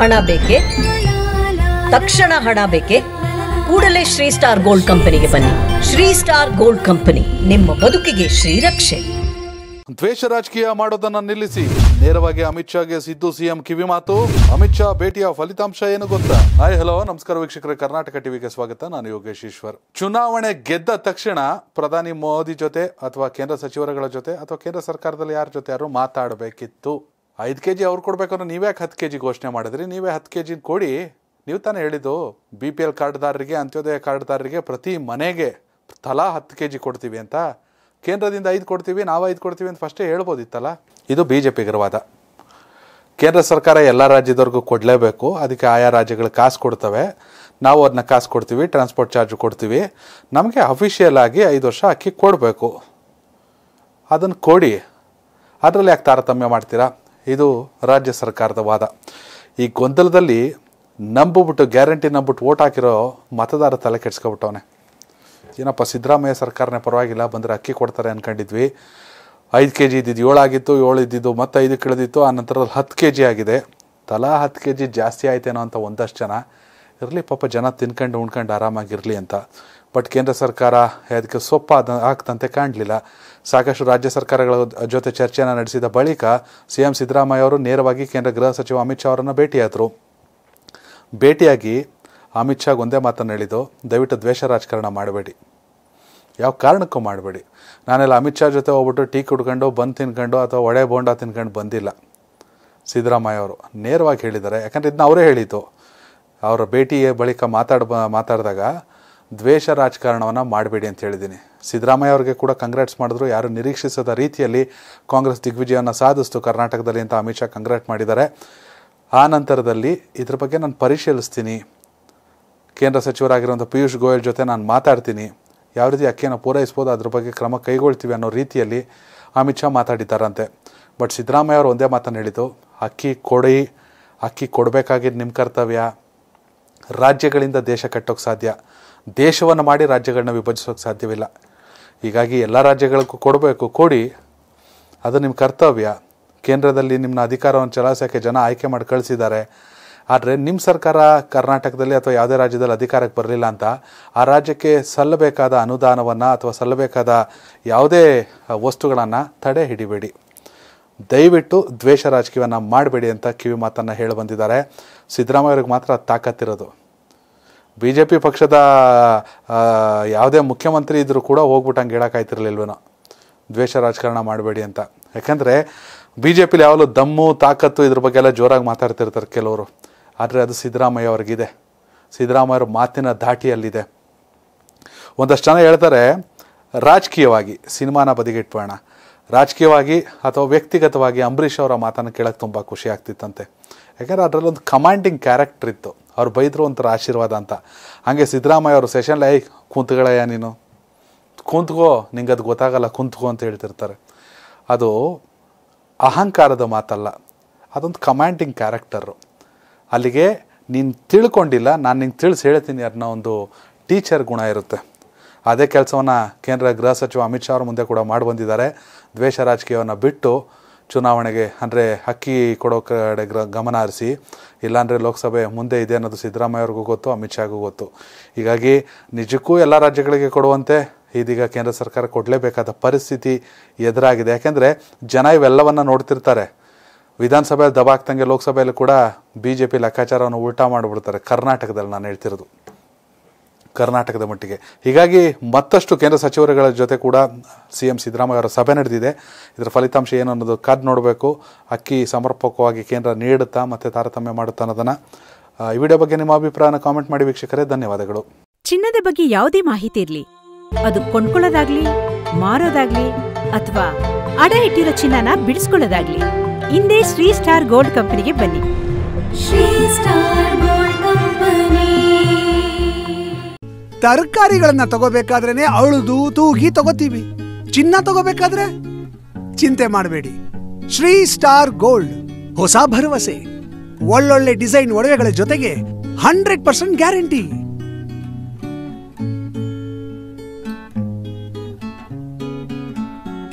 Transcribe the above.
ಹಣ ಬೇಕೆ ತಕ್ಷಣ ಹಣ ಬೇಕೆ ಕೂಡಲೇ ಶ್ರೀ ಸ್ಟಾರ್ ಗೋಲ್ಡ್ ಕಂಪನಿಗೆ ಬನ್ನಿ ಶ್ರೀ ಸ್ಟಾರ್ ಗೋಲ್ಡ್ ಕಂಪನಿ ನಿಮ್ಮ ಬದುಕಿಗೆ ಶ್ರೀರಕ್ಷೆ ದ್ವೇಷ ರಾಜಕೀಯ ಮಾಡೋದನ್ನ ನಿಲ್ಲಿಸಿ ನೇರವಾಗಿ ಅಮಿತ್ ಶಾಗೆ ಸಿದ್ದು ಸಿಎಂ ಕಿವಿ ಮಾತು ಅಮಿತ್ ಶಾ ಭೇಟಿಯ ಫಲಿತಾಂಶ ಏನು ಗೊತ್ತಾ ಹಾಯ್ ಹಲೋ ನಮಸ್ಕಾರ ವೀಕ್ಷಕರ ಕರ್ನಾಟಕ ಟಿವಿಗೆ ಸ್ವಾಗತ ನಾನು ಯೋಗೇಶ್ ಈಶ್ವರ್ ಚುನಾವಣೆ ಗೆದ್ದ ತಕ್ಷಣ ಪ್ರಧಾನಿ ಮೋದಿ ಜೊತೆ ಅಥವಾ ಕೇಂದ್ರ ಸಚಿವರುಗಳ ಜೊತೆ ಅಥವಾ ಕೇಂದ್ರ ಸರ್ಕಾರದಲ್ಲಿ ಯಾರ ಜೊತೆ ಯಾರು ಮಾತಾಡಬೇಕಿತ್ತು ಐದು ಕೆ ಜಿ ಅವ್ರು ಕೊಡಬೇಕಂದ್ರೆ ನೀವೇ ಯಾಕೆ ಹತ್ತು ಕೆ ಜಿ ಘೋಷಣೆ ಮಾಡಿದ್ರಿ ನೀವೇ ಹತ್ತು ಕೆ ಜಿ ಕೊಡಿ ನೀವು ತಾನೇ ಹೇಳಿದ್ದು ಬಿ ಪಿ ಎಲ್ ಕಾರ್ಡ್ದಾರರಿಗೆ ಅಂತ್ಯೋದಯ ಕಾರ್ಡ್ದಾರರಿಗೆ ಪ್ರತಿ ಮನೆಗೆ ತಲಾ ಹತ್ತು ಕೆ ಜಿ ಕೊಡ್ತೀವಿ ಅಂತ ಕೇಂದ್ರದಿಂದ ಐದು ಕೊಡ್ತೀವಿ ನಾವು ಐದು ಕೊಡ್ತೀವಿ ಅಂತ ಫಸ್ಟೇ ಹೇಳ್ಬೋದಿತ್ತಲ್ಲ ಇದು ಬಿ ಜೆ ಪಿಗರವಾದ ಕೇಂದ್ರ ಸರ್ಕಾರ ಎಲ್ಲ ರಾಜ್ಯದವ್ರಿಗೂ ಕೊಡಲೇಬೇಕು ಅದಕ್ಕೆ ಆಯಾ ರಾಜ್ಯಗಳು ಕಾಸು ಕೊಡ್ತವೆ ನಾವು ಅದನ್ನ ಕಾಸು ಕೊಡ್ತೀವಿ ಟ್ರಾನ್ಸ್ಪೋರ್ಟ್ ಚಾರ್ಜ್ ಕೊಡ್ತೀವಿ ನಮಗೆ ಅಫಿಷಿಯಲ್ ಆಗಿ ಐದು ವರ್ಷ ಅಕ್ಕಿ ಕೊಡಬೇಕು ಅದನ್ನು ಕೊಡಿ ಅದರಲ್ಲಿ ಯಾಕೆ ತಾರತಮ್ಯ ಮಾಡ್ತೀರಾ ಇದು ರಾಜ್ಯ ಸರ್ಕಾರದ ವಾದ ಈ ಗೊಂದಲದಲ್ಲಿ ನಂಬಿಬಿಟ್ಟು ಗ್ಯಾರಂಟಿ ನಂಬಿಬಿಟ್ಟು ಓಟ್ ಹಾಕಿರೋ ಮತದಾರ ತಲೆ ಕೆಡ್ಸ್ಕೊಬಿಟ್ಟವನೆ ಏನಪ್ಪ ಸಿದ್ದರಾಮಯ್ಯ ಸರ್ಕಾರನೇ ಪರವಾಗಿಲ್ಲ ಬಂದರೆ ಅಕ್ಕಿ ಕೊಡ್ತಾರೆ ಅಂದ್ಕೊಂಡಿದ್ವಿ ಐದು ಕೆ ಜಿ ಇದ್ದಿದ್ದು ಆಗಿತ್ತು ಏಳು ಇದ್ದಿದ್ದು ಮತ್ತೆ ಐದು ಇಳಿದಿತ್ತು ಆ ನಂತರ ಹತ್ತು ಕೆ ಜಿ ಆಗಿದೆ ತಲಾ ಹತ್ತು ಕೆ ಜಿ ಜಾಸ್ತಿ ಆಯ್ತೇನೋ ಅಂತ ಒಂದಷ್ಟು ಜನ ಇರಲಿ ಪಾಪ ಜನ ತಿನ್ಕೊಂಡು ಉಣ್ಕೊಂಡು ಆರಾಮಾಗಿರಲಿ ಅಂತ ಬಟ್ ಕೇಂದ್ರ ಸರ್ಕಾರ ಅದಕ್ಕೆ ಸೊಪ್ಪ ಅದು ಆಗ್ತಂತೆ ಕಾಣಲಿಲ್ಲ ಸಾಕಷ್ಟು ರಾಜ್ಯ ಸರ್ಕಾರಗಳ ಜೊತೆ ಚರ್ಚೆಯನ್ನು ನಡೆಸಿದ ಬಳಿಕ ಸಿ ಎಂ ಸಿದ್ದರಾಮಯ್ಯ ಅವರು ನೇರವಾಗಿ ಕೇಂದ್ರ ಗೃಹ ಸಚಿವ ಅಮಿತ್ ಶಾ ಅವರನ್ನು ಭೇಟಿಯಾದರು ಭೇಟಿಯಾಗಿ ಅಮಿತ್ ಶಾಗ್ ಒಂದೇ ಮಾತನ್ನು ಹೇಳಿದ್ದು ದಯವಿಟ್ಟು ದ್ವೇಷ ರಾಜಕಾರಣ ಮಾಡಬೇಡಿ ಯಾವ ಕಾರಣಕ್ಕೂ ಮಾಡಬೇಡಿ ನಾನೆಲ್ಲ ಅಮಿತ್ ಶಾ ಜೊತೆ ಹೋಗ್ಬಿಟ್ಟು ಟೀ ಕುಡ್ಕೊಂಡು ಬಂದು ತಿನ್ಕೊಂಡು ಅಥವಾ ಒಡೆ ಬೋಂಡ ತಿನ್ಕೊಂಡು ಬಂದಿಲ್ಲ ಸಿದ್ದರಾಮಯ್ಯ ಅವರು ನೇರವಾಗಿ ಹೇಳಿದ್ದಾರೆ ಯಾಕಂದರೆ ಇದನ್ನ ಅವರೇ ಹೇಳಿದ್ದು ಅವರ ಭೇಟಿಯ ಬಳಿಕ ಮಾತಾಡ ಮಾತಾಡಿದಾಗ ದ್ವೇಷ ರಾಜಕಾರಣವನ್ನು ಮಾಡಬೇಡಿ ಅಂತ ಹೇಳಿದ್ದೀನಿ ಸಿದ್ದರಾಮಯ್ಯ ಅವರಿಗೆ ಕೂಡ ಕಂಗ್ರಾಟ್ಸ್ ಮಾಡಿದ್ರು ಯಾರು ನಿರೀಕ್ಷಿಸದ ರೀತಿಯಲ್ಲಿ ಕಾಂಗ್ರೆಸ್ ದಿಗ್ವಿಜಯವನ್ನು ಸಾಧಿಸ್ತು ಕರ್ನಾಟಕದಲ್ಲಿ ಅಂತ ಅಮಿತ್ ಶಾ ಕಂಗ್ರಾಟ್ ಮಾಡಿದ್ದಾರೆ ಆ ನಂತರದಲ್ಲಿ ಇದ್ರ ಬಗ್ಗೆ ನಾನು ಪರಿಶೀಲಿಸ್ತೀನಿ ಕೇಂದ್ರ ಸಚಿವರಾಗಿರುವಂಥ ಪಿಯೂಷ್ ಗೋಯಲ್ ಜೊತೆ ನಾನು ಮಾತಾಡ್ತೀನಿ ಯಾವ ರೀತಿ ಅಕ್ಕಿಯನ್ನು ಪೂರೈಸ್ಬೋದು ಅದ್ರ ಬಗ್ಗೆ ಕ್ರಮ ಕೈಗೊಳ್ತೀವಿ ಅನ್ನೋ ರೀತಿಯಲ್ಲಿ ಅಮಿತ್ ಶಾ ಮಾತಾಡಿದ್ದಾರಂತೆ ಬಟ್ ಸಿದ್ದರಾಮಯ್ಯ ಅವರು ಒಂದೇ ಮಾತನ್ನು ಹೇಳಿದ್ದು ಅಕ್ಕಿ ಕೊಡಿ ಅಕ್ಕಿ ಕೊಡಬೇಕಾಗಿದ್ದು ನಿಮ್ಮ ಕರ್ತವ್ಯ ರಾಜ್ಯಗಳಿಂದ ದೇಶ ಕಟ್ಟೋಕ್ಕೆ ಸಾಧ್ಯ ದೇಶವನ್ನು ಮಾಡಿ ರಾಜ್ಯಗಳನ್ನ ವಿಭಜಿಸೋಕೆ ಸಾಧ್ಯವಿಲ್ಲ ಹೀಗಾಗಿ ಎಲ್ಲ ರಾಜ್ಯಗಳಿಗೂ ಕೊಡಬೇಕು ಕೊಡಿ ಅದು ನಿಮ್ಮ ಕರ್ತವ್ಯ ಕೇಂದ್ರದಲ್ಲಿ ನಿಮ್ಮ ಅಧಿಕಾರವನ್ನು ಚಲಾಯಿಸೋಕ್ಕೆ ಜನ ಆಯ್ಕೆ ಮಾಡಿ ಕಳಿಸಿದ್ದಾರೆ ಆದರೆ ನಿಮ್ಮ ಸರ್ಕಾರ ಕರ್ನಾಟಕದಲ್ಲಿ ಅಥವಾ ಯಾವುದೇ ರಾಜ್ಯದಲ್ಲಿ ಅಧಿಕಾರಕ್ಕೆ ಬರಲಿಲ್ಲ ಅಂತ ಆ ರಾಜ್ಯಕ್ಕೆ ಸಲ್ಲಬೇಕಾದ ಅನುದಾನವನ್ನು ಅಥವಾ ಸಲ್ಲಬೇಕಾದ ಯಾವುದೇ ವಸ್ತುಗಳನ್ನು ತಡೆ ಹಿಡಿಬೇಡಿ ದಯವಿಟ್ಟು ದ್ವೇಷ ರಾಜಕೀಯವನ್ನು ಮಾಡಬೇಡಿ ಅಂತ ಕಿವಿ ಮಾತನ್ನು ಹೇಳಿ ಬಂದಿದ್ದಾರೆ ಸಿದ್ದರಾಮಯ್ಯವ್ರಿಗೆ ಮಾತ್ರ ತಾಕತ್ತಿರೋದು ಬಿ ಜೆ ಪಿ ಪಕ್ಷದ ಯಾವುದೇ ಮುಖ್ಯಮಂತ್ರಿ ಇದ್ದರೂ ಕೂಡ ಹೋಗ್ಬಿಟ್ಟಂಗೆ ಹಂಗೆ ದ್ವೇಷ ರಾಜಕಾರಣ ಮಾಡಬೇಡಿ ಅಂತ ಯಾಕಂದರೆ ಬಿ ಜೆ ಪಿಲಿ ಯಾವಾಗಲೂ ದಮ್ಮು ತಾಕತ್ತು ಇದ್ರ ಬಗ್ಗೆ ಎಲ್ಲ ಜೋರಾಗಿ ಮಾತಾಡ್ತಿರ್ತಾರೆ ಕೆಲವರು ಆದರೆ ಅದು ಸಿದ್ದರಾಮಯ್ಯ ಅವ್ರಿಗಿದೆ ಸಿದ್ದರಾಮಯ್ಯವ್ರ ಮಾತಿನ ದಾಟಿಯಲ್ಲಿದೆ ಒಂದಷ್ಟು ಜನ ಹೇಳ್ತಾರೆ ರಾಜಕೀಯವಾಗಿ ಸಿನಿಮಾನ ಬದಿಗೆ ಇಟ್ಬೋಣ ರಾಜಕೀಯವಾಗಿ ಅಥವಾ ವ್ಯಕ್ತಿಗತವಾಗಿ ಅಂಬರೀಷ್ ಅವರ ಮಾತನ್ನು ಕೇಳೋಕ್ಕೆ ತುಂಬ ಖುಷಿ ಆಗ್ತಿತ್ತಂತೆ ಯಾಕಂದರೆ ಅದರಲ್ಲೊಂದು ಕಮಾಂಡಿಂಗ್ ಕ್ಯಾರೆಕ್ಟರ್ ಇತ್ತು ಅವ್ರು ಬೈದರು ಒಂಥರ ಆಶೀರ್ವಾದ ಅಂತ ಹಾಗೆ ಸಿದ್ದರಾಮಯ್ಯ ಅವರು ಸೆಷನ್ ಐ ಕುಂತ್ಗಳಯ್ಯ ನೀನು ಕೂತ್ಕೋ ನಿಂಗೆ ಅದು ಗೊತ್ತಾಗಲ್ಲ ಕುಂತ್ಗೋ ಅಂತ ಹೇಳ್ತಿರ್ತಾರೆ ಅದು ಅಹಂಕಾರದ ಮಾತಲ್ಲ ಅದೊಂದು ಕಮ್ಯಾಂಡಿಂಗ್ ಕ್ಯಾರೆಕ್ಟರು ಅಲ್ಲಿಗೆ ನೀನು ತಿಳ್ಕೊಂಡಿಲ್ಲ ನಾನು ನಿಂಗೆ ತಿಳಿಸಿ ಹೇಳ್ತೀನಿ ಅನ್ನೋ ಒಂದು ಟೀಚರ್ ಗುಣ ಇರುತ್ತೆ ಅದೇ ಕೆಲಸವನ್ನು ಕೇಂದ್ರ ಗೃಹ ಸಚಿವ ಅಮಿತ್ ಶಾ ಅವ್ರ ಮುಂದೆ ಕೂಡ ಮಾಡಿ ಬಂದಿದ್ದಾರೆ ದ್ವೇಷ ರಾಜಕೀಯವನ್ನು ಬಿಟ್ಟು ಚುನಾವಣೆಗೆ ಅಂದರೆ ಅಕ್ಕಿ ಕೊಡೋ ಕಡೆ ಗಮನ ಹರಿಸಿ ಇಲ್ಲಾಂದರೆ ಲೋಕಸಭೆ ಮುಂದೆ ಇದೆ ಅನ್ನೋದು ಸಿದ್ದರಾಮಯ್ಯ ಗೊತ್ತು ಅಮಿತ್ ಶಾಗೂ ಗೊತ್ತು ಹೀಗಾಗಿ ನಿಜಕ್ಕೂ ಎಲ್ಲ ರಾಜ್ಯಗಳಿಗೆ ಕೊಡುವಂತೆ ಇದೀಗ ಕೇಂದ್ರ ಸರ್ಕಾರ ಕೊಡಲೇಬೇಕಾದ ಪರಿಸ್ಥಿತಿ ಎದುರಾಗಿದೆ ಯಾಕೆಂದರೆ ಜನ ಇವೆಲ್ಲವನ್ನು ನೋಡ್ತಿರ್ತಾರೆ ವಿಧಾನಸಭೆಯಲ್ಲಿ ದಬಾಕ್ತಂಗೆ ಲೋಕಸಭೆಯಲ್ಲಿ ಕೂಡ ಬಿ ಜೆ ಪಿ ಲೆಕ್ಕಾಚಾರವನ್ನು ಉಲ್ಟಾ ಮಾಡಿಬಿಡ್ತಾರೆ ಕರ್ನಾಟಕದಲ್ಲಿ ನಾನು ಹೇಳ್ತಿರೋದು ಕರ್ನಾಟಕದ ಮಟ್ಟಿಗೆ ಹೀಗಾಗಿ ಮತ್ತಷ್ಟು ಕೇಂದ್ರ ಸಚಿವರುಗಳ ಜೊತೆ ಕೂಡ ಸಿ ಎಂ ಸಿದ್ದರಾಮಯ್ಯ ಅವರ ಸಭೆ ನಡೆದಿದೆ ಇದರ ಫಲಿತಾಂಶ ಏನು ಅನ್ನೋದು ಕಾದ್ ನೋಡಬೇಕು ಅಕ್ಕಿ ಸಮರ್ಪಕವಾಗಿ ಕೇಂದ್ರ ನೀಡುತ್ತಾ ಮತ್ತೆ ತಾರತಮ್ಯ ಮಾಡುತ್ತಾ ಅನ್ನೋದನ್ನು ಈ ವಿಡಿಯೋ ಬಗ್ಗೆ ನಿಮ್ಮ ಅಭಿಪ್ರಾಯನ ಕಾಮೆಂಟ್ ಮಾಡಿ ವೀಕ್ಷಕರೇ ಧನ್ಯವಾದಗಳು ಚಿನ್ನದ ಬಗ್ಗೆ ಯಾವುದೇ ಮಾಹಿತಿ ಇರಲಿ ಅದು ಕೊಂಡ್ಕೊಳ್ಳೋದಾಗ್ಲಿ ಮಾರೋದಾಗ್ಲಿ ಅಥವಾ ಅಡ ಇಟ್ಟಿರೋ ಚಿನ್ನನ ಬಿಡಿಸ್ಕೊಳ್ಳೋದಾಗ್ಲಿ ಹಿಂದೆ ಶ್ರೀ ಸ್ಟಾರ್ ಗೋಲ್ಡ್ ಕಂಪನಿಗೆ ಬನ್ನಿ ಶ್ರೀ ಸ್ಟಾರ್ ತರಕಾರಿಗಳನ್ನ ತಗೋಬೇಕಾದ್ರೇನೆ ಅಳುದು ತೂಗಿ ತಗೋತೀವಿ ಚಿನ್ನ ತಗೋಬೇಕಾದ್ರೆ ಚಿಂತೆ ಮಾಡಬೇಡಿ ಶ್ರೀ ಸ್ಟಾರ್ ಗೋಲ್ಡ್ ಹೊಸ ಭರವಸೆ ಒಳ್ಳೊಳ್ಳೆ ಡಿಸೈನ್ ಒಡವೆಗಳ ಜೊತೆಗೆ ಹಂಡ್ರೆಡ್ ಪರ್ಸೆಂಟ್ ಗ್ಯಾರಂಟಿ